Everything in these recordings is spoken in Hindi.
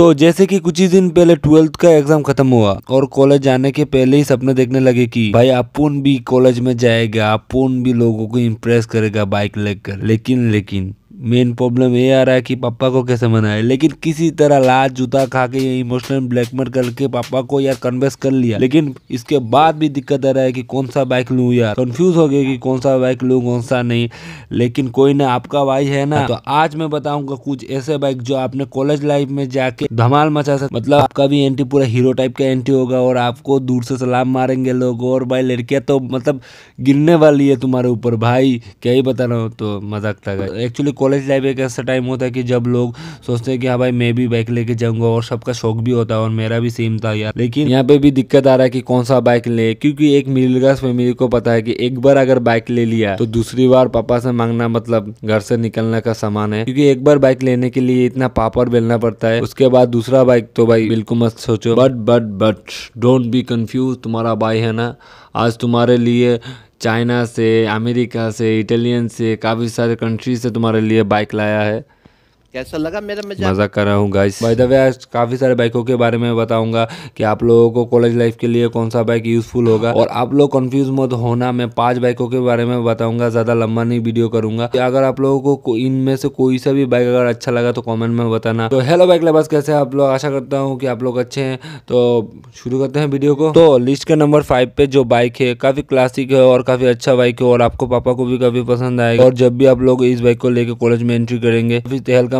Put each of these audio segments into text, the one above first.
तो जैसे कि कुछ ही दिन पहले ट्वेल्थ का एग्जाम खत्म हुआ और कॉलेज जाने के पहले ही सपने देखने लगे कि भाई अपुन भी कॉलेज में जाएगा अपुन भी लोगों को इम्प्रेस करेगा बाइक लेकर लेकिन लेकिन मेन प्रॉब्लम ये आ रहा है कि पापा को कैसे मनाए लेकिन किसी तरह लाज जूता खा के इमोशनल ब्लैकमेल करके पापा को यार कन्वेस कर लिया लेकिन इसके बाद भी दिक्कत आ रहा है कि कौन सा बाइक लूँ यार कंफ्यूज हो गया कि कौन सा बाइक लूँ कौन सा नहीं लेकिन कोई ना आपका भाई है ना तो आज मैं बताऊंगा कुछ ऐसे बाइक जो आपने कॉलेज लाइफ में जाके धमाल मचा सकते मतलब आपका भी एंट्री पूरा हीरो टाइप का एंट्री होगा और आपको दूर से सलाम मारेंगे लोग और भाई लड़कियाँ तो मतलब गिरने वाली है तुम्हारे ऊपर भाई क्या ही बता रहा हूँ तो मजाक था एक्चुअली कॉलेज लाइफ एक ऐसा टाइम होता है कि जब लोग सोचते हैं कि हाँ भाई मैं भी बाइक लेके जाऊंगा और सबका शौक भी होता है और मेरा भी सेम था यार लेकिन यहाँ पे भी दिक्कत आ रहा है कि कौन सा बाइक ले क्योंकि एक मिडिल क्लास फैमिली को पता है कि एक बार अगर बाइक ले लिया तो दूसरी बार पापा से मांगना मतलब घर से निकलने का सामान है क्योंकि एक बार बाइक लेने के लिए इतना पापर बेलना पड़ता है उसके बाद दूसरा बाइक तो भाई बिल्कुल मत सोचो but but but don't be confuse तुम्हारा भाई है ना आज तुम्हारे लिए चाइना से अमेरिका से इटालियन से काफ़ी सारे कंट्री से तुम्हारे लिए बाइक लाया है कैसा लगा मेरा मजा मज़ा कर रहा हूँ गाइस बाय द वे आज काफ़ी सारे बाइकों के बारे में बताऊंगा कि आप लोगों को कॉलेज लाइफ के लिए कौन सा बाइक यूजफुल होगा और आप लोग कंफ्यूज मत होना मैं पांच बाइकों के बारे में बताऊंगा ज़्यादा लंबा नहीं वीडियो करूंगा अगर आप लोगों को इनमें से कोई सा भी बाइक अगर अच्छा लगा तो कॉमेंट में बताना तो हेलो बाइक लेबस कैसे आप लोग आशा करता हूँ की आप लोग अच्छे हैं तो शुरू करते हैं वीडियो को तो लिस्ट के नंबर फाइव पे जो बाइक है काफ़ी क्लासिक है और काफ़ी अच्छा बाइक है और आपको पापा को भी काफ़ी पसंद आएगा और जब भी आप लोग इस बाइक को लेकर कॉलेज में एंट्री करेंगे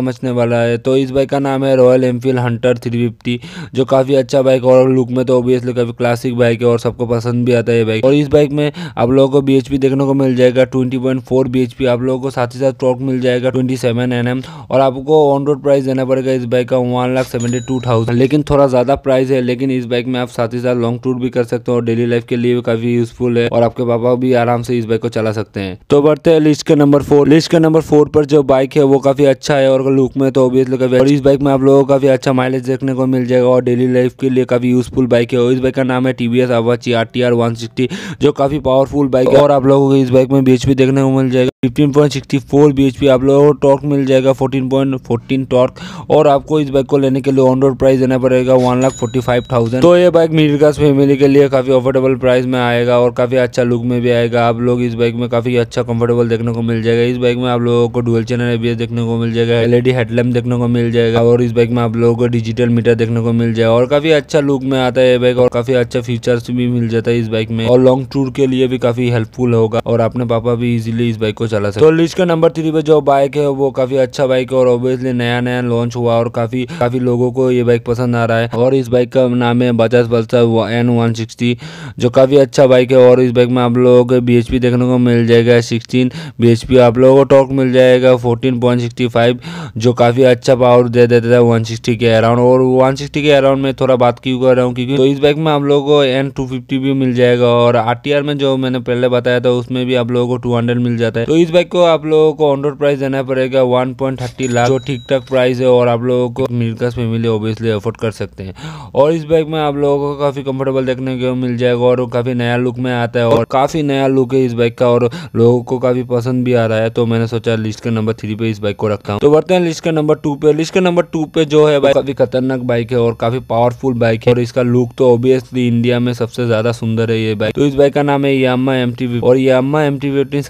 काफ़ी का मचने वाला है तो इस बाइक का नाम है रॉयल एनफील्ड हंटर 350 जो काफ़ी अच्छा बाइक और लुक में तो ऑब्वियसली काफ़ी क्लासिक बाइक है और सबको पसंद भी आता है ये बाइक और इस बाइक में आप लोगों को बी देखने को मिल जाएगा ट्वेंटी पॉइंट आप लोगों को साथ ही साथ टॉक मिल जाएगा ट्वेंटी सेवन और आपको ऑन रोड प्राइस देना पड़ेगा इस बाइक का वन लेकिन थोड़ा ज़्यादा प्राइस है लेकिन इस बाइक में आप साथ ही साथ लॉन्ग टूर भी कर सकते हो और डेली लाइफ के लिए भी काफ़ी यूजफुल है और आपके पापा भी आराम से इस बाइक को चला सकते हैं तो बढ़ते हैं लिस्ट के नंबर फोर लिस्ट के नंबर फोर पर जो बाइक है वो काफ़ी अच्छा है और लुक में तो ऑब्वियसली काफी और इस बाइक में आप लोगों को काफी अच्छा माइलेज देखने को मिल जाएगा और डेली लाइफ के लिए काफी यूजफुल बाइक है और इस बाइक का नाम है T V S Apache R T R one sixty जो काफी पावरफुल बाइक है और आप लोगों को इस बाइक में बीच भी देखने को मिल जाएगा fifteen point sixty four B H P आप लोगों को टॉर्क मिल जाएगा फोर्टीन पॉइंट फोर्टीन टॉर्क और आपको इस बाइक को लेने के लिए ऑन रोड प्राइस देना पड़ेगा one lakh forty five thousand तो ये बाइक मिडिल क्लास फैमिली के लिए काफ़ी अफोर्डेबल प्राइस में आएगा और काफ़ी अच्छा लुक में भी आएगा आप लोग इस बाइक में काफ़ी अच्छा कंफर्टेबल देखने को मिल जाएगा इस बाइक में आप लोगों को डुअल चैनल एबीएस देखने को मिल जाएगा एल ई हेडलैम्प देखने को मिल जाएगा और इस बाइक में आप लोगों को डिजिटल मीटर देखने को मिल जाएगा और काफ़ी अच्छा लुक में आता है ये बाइक और काफ़ी अच्छा फीचर्स भी मिल जाता है इस बाइक में और लॉन्ग टूर के लिए भी काफ़ी हेल्पफुल होगा और अपने पापा भी इजिली इस बाइक को चला सकते तो लिस्ट का नंबर थ्री पे जो बाइक है वो काफी अच्छा बाइक है और ऑब्वियसली नया नया लॉन्च हुआ और काफी काफी लोगों को ये बाइक पसंद आ रहा है और इस बाइक का नाम है Bajaj Pulsar N one sixty जो काफी अच्छा बाइक है और इस बाइक में आप लोगों को बी देखने को मिल जाएगा सिक्सटीन बी आप लोगों को टॉक मिल जाएगा फोर्टीन जो काफी अच्छा पावर दे देता है वन के अराउंड और वन के अराउंड में थोड़ा बात क्यों कर रहा हूँ क्योंकि तो इस बाइक में आप लोगों को एन भी मिल जाएगा और आर में जो मैंने पहले बताया था उसमें भी आप लोगों को टू मिल जाता है तो इस बाइक को आप लोगों को ऑनरोड प्राइस देना पड़ेगा 1.30 लाख जो ठीक ठाक प्राइस है और आप लोगों को middle class family obviously afford कर सकते हैं और इस बाइक में आप लोगों को काफ़ी कंफर्टेबल देखने को मिल जाएगा और काफ़ी नया लुक में आता है और काफ़ी नया लुक है इस बाइक का और लोगों को काफ़ी पसंद भी आ रहा है तो मैंने सोचा लिस्ट का नंबर थ्री पे इस बाइक को रखा हूँ तो बढ़ते हैं लिस्ट का नंबर टू पे लिस्ट का नंबर टू पे जो है बाइक काफ़ी खतरनाक बाइक है और काफ़ी पावरफुल बाइक है और इसका लुक तो ऑब्वियसली इंडिया में सबसे ज़्यादा सुंदर है ये बाइक तो इस बाइक का नाम है यामा एम और यामा एम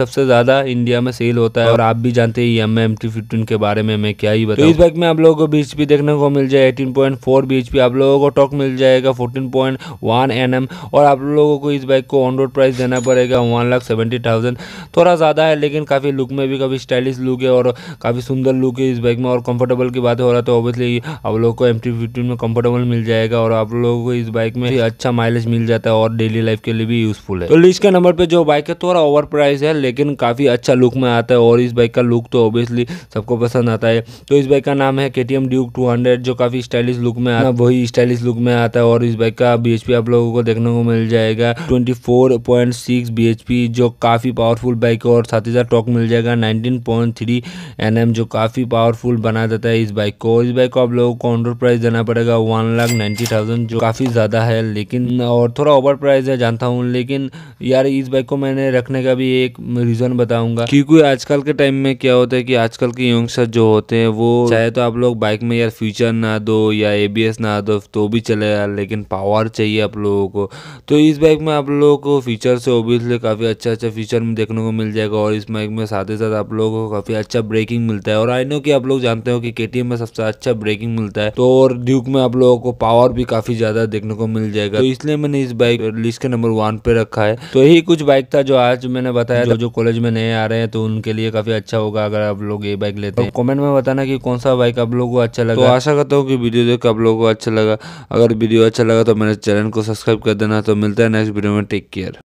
सबसे ज़्यादा इंडिया में सेल होता है और आप भी जानते हैं एम एम टी फिफ्टीन के बारे में मैं क्या ही बताऊं तो इस बाइक में आप लोगों को बीच भी देखने को मिल जाए एटीन पॉइंट फोर बीच आप लोगों को टॉक मिल जाएगा fourteen point one N M और आप लोगों को इस बाइक को ऑन रोड प्राइस देना पड़ेगा वन लाख सेवेंटी थाउजेंड थोड़ा ज़्यादा है लेकिन काफ़ी लुक में भी काफ़ी स्टाइलिश लुक है और काफ़ी सुंदर लुक है इस बाइक में और कंफर्टेबल की बात हो रहा है तो ऑब्वियसली आप लोग को एम टी फिफ्टीन में कंफर्टेबल मिल जाएगा और आप लोगों को इस बाइक में अच्छा माइलेज मिल जाता है और डेली लाइफ के लिए भी यूजफुल है तो लिस्ट के नंबर पर जो बाइक है थोड़ा ओवर प्राइस है लेकिन काफ़ी अच्छा अच्छा लुक में आता है और इस बाइक का लुक तो ऑब्वियसली सबको पसंद आता है तो इस बाइक का नाम है K T M Duke two hundred जो काफ़ी स्टाइलिश लुक में आता है वही स्टाइलिश लुक में आता है और इस बाइक का बी एच पी आप लोगों को देखने को मिल जाएगा twenty four point six B H P जो काफ़ी पावरफुल बाइक है और साथ ही साथ टॉक मिल जाएगा nineteen point three N M जो काफ़ी पावरफुल बना देता है इस बाइक को इस बाइक को आप लोगों को अंडर प्राइस देना पड़ेगा वन लाख नाइन्टी थाउजेंड जो काफ़ी ज़्यादा है लेकिन और थोड़ा ओवर प्राइस है जानता हूँ लेकिन यार इस बाइक को मैंने रखने का भी एक रीज़न बताऊँ चाहूँगा क्योंकि आजकल के टाइम में क्या होता है कि आजकल के यंगस्टर जो होते हैं वो चाहे तो आप लोग बाइक में यार फ्यूचर ना दो या एबीएस ना दो तो भी चलेगा लेकिन पावर चाहिए आप लोगों को तो इस बाइक में आप लोगों को फीचर से ओबियसली काफ़ी अच्छा अच्छा फीचर में देखने को मिल जाएगा और इस बाइक में साथ ही साथ आप लोगों को काफ़ी अच्छा ब्रेकिंग मिलता है और आई नो की आप लोग जानते हो कि के में सबसे अच्छा ब्रेकिंग मिलता है तो और ड्यूक में आप लोगों को पावर भी काफ़ी ज़्यादा देखने को मिल जाएगा तो इसलिए मैंने इस बाइक लिस्ट के नंबर वन पे रखा है तो यही कुछ बाइक था जो आज मैंने बताया जो, जो कॉलेज में नए आ रहे हैं तो उनके लिए काफ़ी अच्छा होगा अगर आप लोग ये बाइक लेते हैं कमेंट में बताना कि कौन सा बाइक आप लोगों को अच्छा लगा तो आशा करता हूँ कि वीडियो देख आप लोगों को अच्छा लगा अगर वीडियो अच्छा लगा तो मेरे चैनल को सब्सक्राइब कर देना तो मिलता है नेक्स्ट वीडियो में टेक केयर